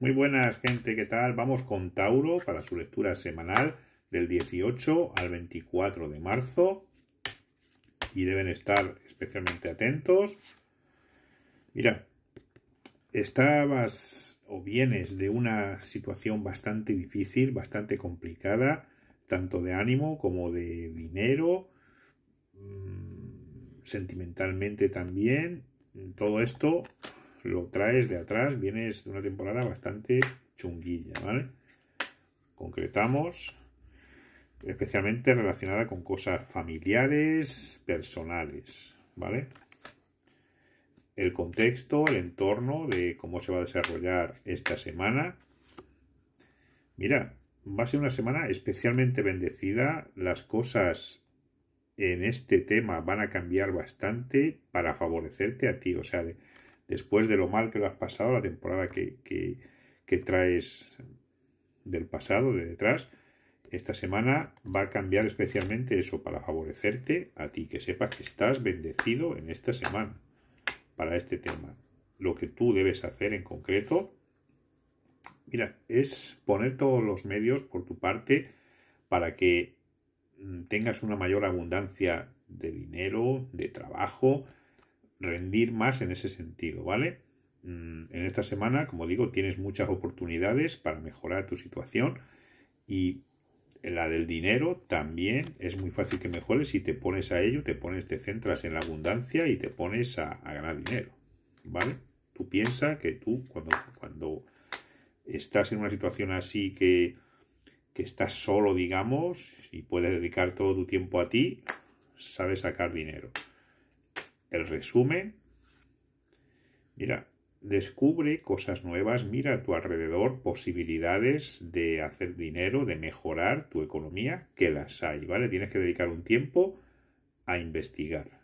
Muy buenas, gente, ¿qué tal? Vamos con Tauro para su lectura semanal del 18 al 24 de marzo. Y deben estar especialmente atentos. Mira, estabas o vienes de una situación bastante difícil, bastante complicada, tanto de ánimo como de dinero, mm, sentimentalmente también. Todo esto lo traes de atrás, vienes de una temporada bastante chunguilla, ¿vale? Concretamos, especialmente relacionada con cosas familiares, personales, ¿vale? El contexto, el entorno de cómo se va a desarrollar esta semana. Mira, va a ser una semana especialmente bendecida. Las cosas en este tema van a cambiar bastante para favorecerte a ti. O sea, de, después de lo mal que lo has pasado, la temporada que, traes del pasado, de detrás, esta semana va a cambiar especialmente eso para favorecerte a ti, que sepas que estás bendecido en esta semana para este tema. Lo que tú debes hacer en concreto, mira, es poner todos los medios por tu parte para que mm, tengas una mayor abundancia de dinero, de trabajo, rendir más en ese sentido, ¿vale? Mm, en esta semana, como digo, tienes muchas oportunidades para mejorar tu situación y la del dinero también es muy fácil que mejores si te pones a ello, te pones, te centras en la abundancia y te pones a, ganar dinero, ¿vale? Tú piensas que tú cuando, cuando estás en una situación así que, que estás solo, digamos, y puedes dedicar todo tu tiempo a ti, sabes sacar dinero el resumen, mira, descubre cosas nuevas, mira a tu alrededor posibilidades de hacer dinero, de mejorar tu economía, que las hay, ¿vale? Tienes que dedicar un tiempo a investigar.